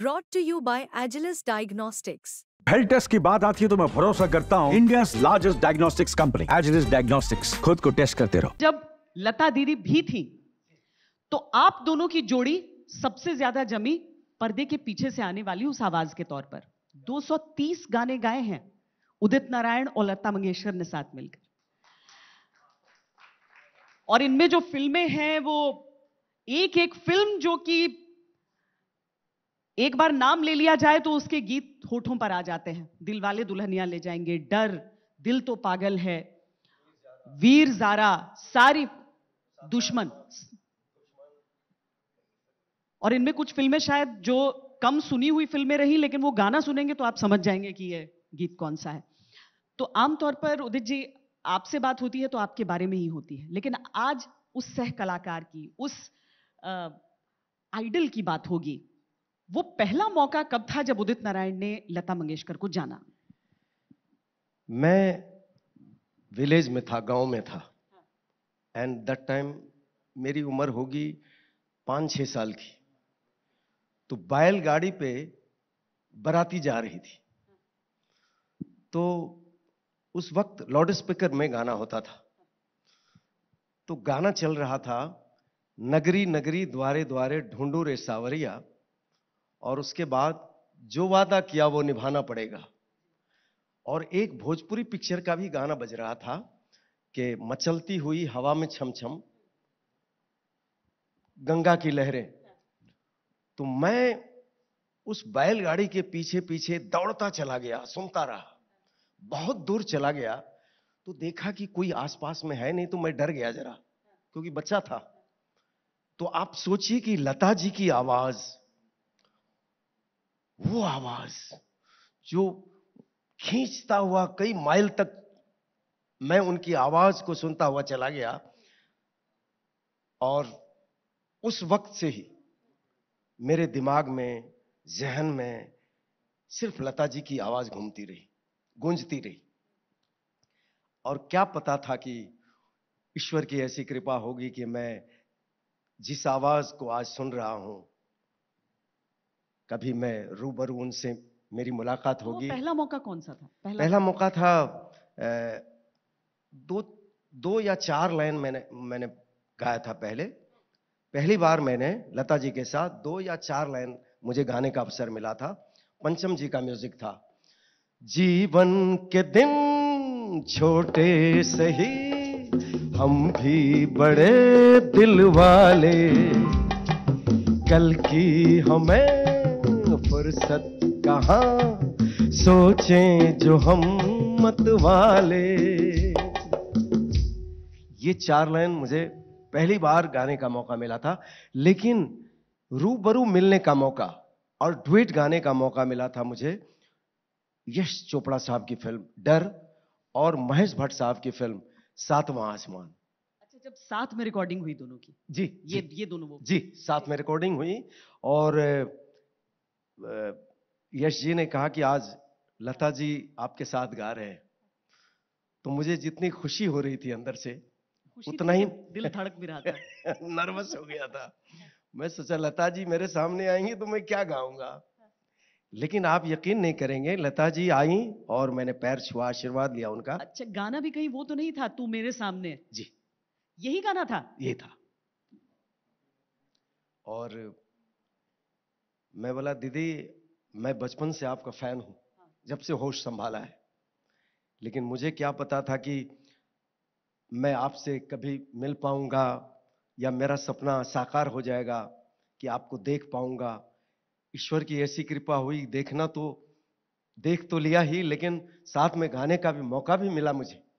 broad to you by Agilus diagnostics health test की बात आती है तो मैं भरोसा करता हूँ India largest diagnostics company Agilus diagnostics खुद को टेस्ट करते रहो जब लता दीदी भी थी तो आप दोनों की जोड़ी सबसे ज्यादा जमी पर्दे के पीछे से आने वाली उस आवाज के तौर पर 230 गाने गाए हैं उदित नारायण और लता मंगेशकर ने साथ मिलकर और इनमें जो फिल्में हैं वो एक एक फिल्म जो कि एक बार नाम ले लिया जाए तो उसके गीत होठों पर आ जाते हैं दिल वाले दुल्हनिया ले जाएंगे डर दिल तो पागल है वीर जारा सारी दुश्मन और इनमें कुछ फिल्में शायद जो कम सुनी हुई फिल्में रही लेकिन वो गाना सुनेंगे तो आप समझ जाएंगे कि ये गीत कौन सा है तो आमतौर पर उदित जी आपसे बात होती है तो आपके बारे में ही होती है लेकिन आज उस सह कलाकार की उस आइडल की बात होगी वो पहला मौका कब था जब उदित नारायण ने लता मंगेशकर को जाना मैं विलेज में था गांव में था एंड दैट टाइम मेरी उम्र होगी पांच छह साल की तो बैलगाड़ी पे बराती जा रही थी तो उस वक्त लाउड स्पीकर में गाना होता था तो गाना चल रहा था नगरी नगरी द्वारे द्वारे ढूंढू रे सावरिया और उसके बाद जो वादा किया वो निभाना पड़ेगा और एक भोजपुरी पिक्चर का भी गाना बज रहा था कि मचलती हुई हवा में छम छम गंगा की लहरें तो मैं उस बैलगाड़ी के पीछे पीछे दौड़ता चला गया सुनता रहा बहुत दूर चला गया तो देखा कि कोई आसपास में है नहीं तो मैं डर गया जरा क्योंकि बच्चा था तो आप सोचिए कि लता जी की आवाज़ वो आवाज जो खींचता हुआ कई माइल तक मैं उनकी आवाज को सुनता हुआ चला गया और उस वक्त से ही मेरे दिमाग में जहन में सिर्फ लता जी की आवाज घूमती रही गूंजती रही और क्या पता था कि ईश्वर की ऐसी कृपा होगी कि मैं जिस आवाज को आज सुन रहा हूं कभी मैं रूबरू उनसे मेरी मुलाकात होगी पहला मौका कौन सा था पहला, पहला मौका था दो दो या चार लाइन मैंने मैंने गाया था पहले पहली बार मैंने लता जी के साथ दो या चार लाइन मुझे गाने का अवसर मिला था पंचम जी का म्यूजिक था जीवन के दिन छोटे सही हम भी बड़े दिल वाले कल की हमें फुर्सत कहा सोचें जो हम मत वाले ये चार लाइन मुझे पहली बार गाने का मौका मिला था लेकिन रूबरू मिलने का मौका और ड्वेट गाने का मौका मिला था मुझे यश चोपड़ा साहब की फिल्म डर और महेश भट्ट साहब की फिल्म सातवां आसमान अच्छा जब साथ में रिकॉर्डिंग हुई दोनों की जी ये जी, ये दोनों वो जी साथ में रिकॉर्डिंग हुई और यश जी ने कहा कि आज लता जी आपके साथ गा रहे हैं तो मुझे जितनी खुशी हो रही थी अंदर से तो उतना ही दिल धड़क भी रहा था नर्वस हो गया था मैं सोचा लता जी मेरे सामने आएंगी तो मैं क्या गाऊंगा लेकिन आप यकीन नहीं करेंगे लता जी आई और मैंने पैर छुआ आशीर्वाद लिया उनका अच्छा गाना भी कहीं वो तो नहीं था तू मेरे सामने जी यही गाना था यही था और मैं बोला दीदी मैं बचपन से आपका फैन हूँ जब से होश संभाला है लेकिन मुझे क्या पता था कि मैं आपसे कभी मिल पाऊंगा या मेरा सपना साकार हो जाएगा कि आपको देख पाऊंगा ईश्वर की ऐसी कृपा हुई देखना तो देख तो लिया ही लेकिन साथ में गाने का भी मौका भी मिला मुझे